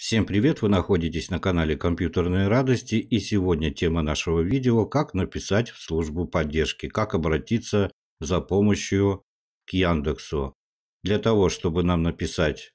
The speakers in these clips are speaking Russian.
Всем привет, вы находитесь на канале Компьютерные радости и сегодня тема нашего видео «Как написать в службу поддержки», «Как обратиться за помощью к Яндексу». Для того, чтобы нам написать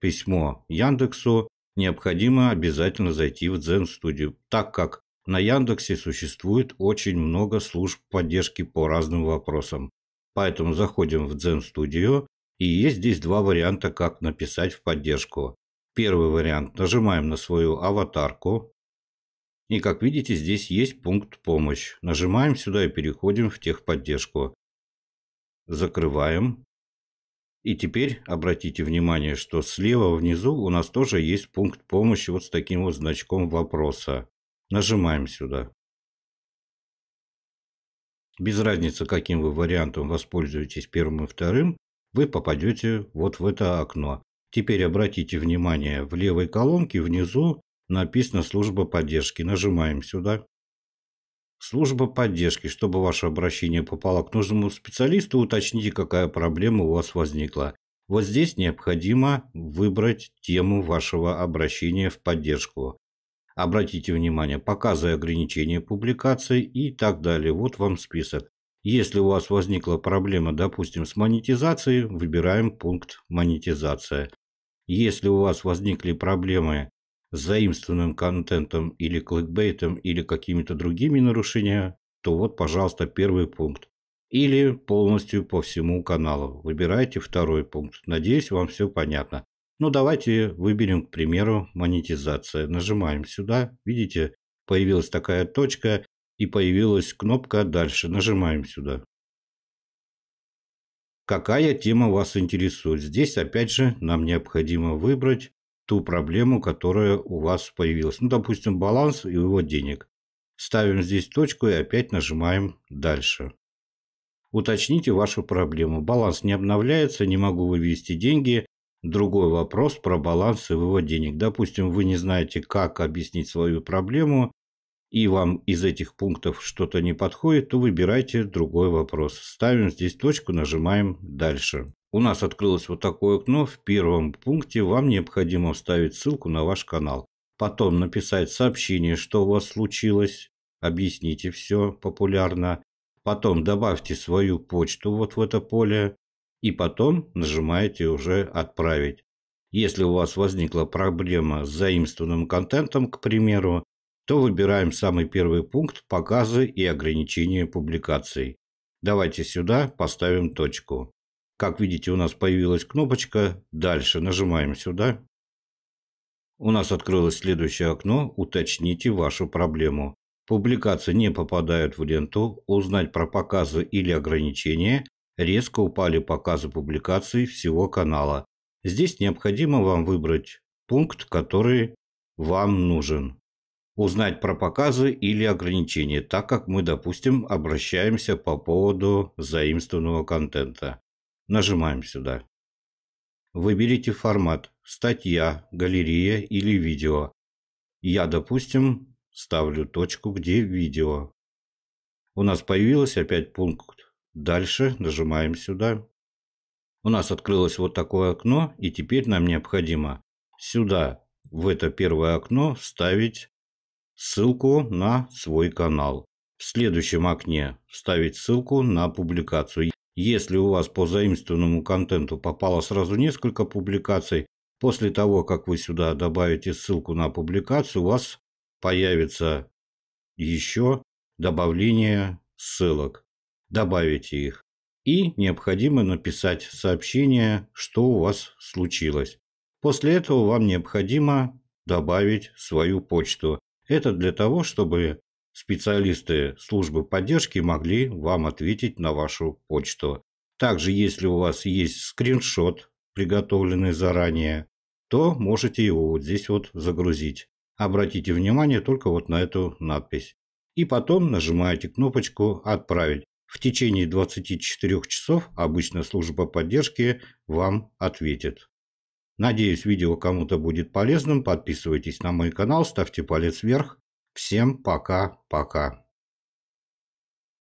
письмо Яндексу, необходимо обязательно зайти в Zen Studio, так как на Яндексе существует очень много служб поддержки по разным вопросам. Поэтому заходим в Zen Studio, и есть здесь два варианта, как написать в поддержку. Первый вариант. Нажимаем на свою аватарку. И как видите, здесь есть пункт «Помощь». Нажимаем сюда и переходим в техподдержку. Закрываем. И теперь обратите внимание, что слева внизу у нас тоже есть пункт помощи вот с таким вот значком вопроса. Нажимаем сюда. Без разницы, каким вы вариантом воспользуетесь первым и вторым, вы попадете вот в это окно. Теперь обратите внимание, в левой колонке внизу написано «Служба поддержки». Нажимаем сюда. Служба поддержки. Чтобы ваше обращение попало к нужному специалисту, уточните, какая проблема у вас возникла. Вот здесь необходимо выбрать тему вашего обращения в поддержку. Обратите внимание, показы ограничения публикаций и так далее. Вот вам список. Если у вас возникла проблема, допустим, с монетизацией, выбираем пункт «Монетизация». Если у вас возникли проблемы с заимствованным контентом или кликбейтом или какими-то другими нарушениями, то вот, пожалуйста, первый пункт. Или полностью по всему каналу. Выбирайте второй пункт. Надеюсь, вам все понятно. Ну, давайте выберем, к примеру, монетизация. Нажимаем сюда. Видите, появилась такая точка и появилась кнопка «Дальше». Нажимаем сюда какая тема вас интересует. Здесь, опять же, нам необходимо выбрать ту проблему, которая у вас появилась. Ну, допустим, баланс и вывод денег. Ставим здесь точку и опять нажимаем «Дальше». Уточните вашу проблему. Баланс не обновляется, не могу вывести деньги. Другой вопрос про баланс и вывод денег. Допустим, вы не знаете, как объяснить свою проблему и вам из этих пунктов что-то не подходит, то выбирайте другой вопрос. Ставим здесь точку, нажимаем «Дальше». У нас открылось вот такое окно. В первом пункте вам необходимо вставить ссылку на ваш канал. Потом написать сообщение, что у вас случилось. Объясните все популярно. Потом добавьте свою почту вот в это поле. И потом нажимаете уже «Отправить». Если у вас возникла проблема с заимствованным контентом, к примеру, то выбираем самый первый пункт «Показы и ограничения публикаций». Давайте сюда поставим точку. Как видите, у нас появилась кнопочка «Дальше». Нажимаем сюда. У нас открылось следующее окно «Уточните вашу проблему». Публикации не попадают в ленту, узнать про показы или ограничения. Резко упали показы публикаций всего канала. Здесь необходимо вам выбрать пункт, который вам нужен узнать про показы или ограничения, так как мы, допустим, обращаемся по поводу заимствованного контента. Нажимаем сюда. Выберите формат «Статья», «Галерея» или «Видео». Я, допустим, ставлю точку, где «Видео». У нас появился опять пункт «Дальше». Нажимаем сюда. У нас открылось вот такое окно, и теперь нам необходимо сюда, в это первое окно, вставить ссылку на свой канал. В следующем окне вставить ссылку на публикацию. Если у вас по заимствованному контенту попало сразу несколько публикаций, после того, как вы сюда добавите ссылку на публикацию, у вас появится еще добавление ссылок. Добавите их. И необходимо написать сообщение, что у вас случилось. После этого вам необходимо добавить свою почту. Это для того, чтобы специалисты службы поддержки могли вам ответить на вашу почту. Также, если у вас есть скриншот, приготовленный заранее, то можете его вот здесь вот загрузить. Обратите внимание только вот на эту надпись. И потом нажимаете кнопочку «Отправить». В течение 24 часов обычно служба поддержки вам ответит. Надеюсь, видео кому-то будет полезным. Подписывайтесь на мой канал, ставьте палец вверх. Всем пока-пока.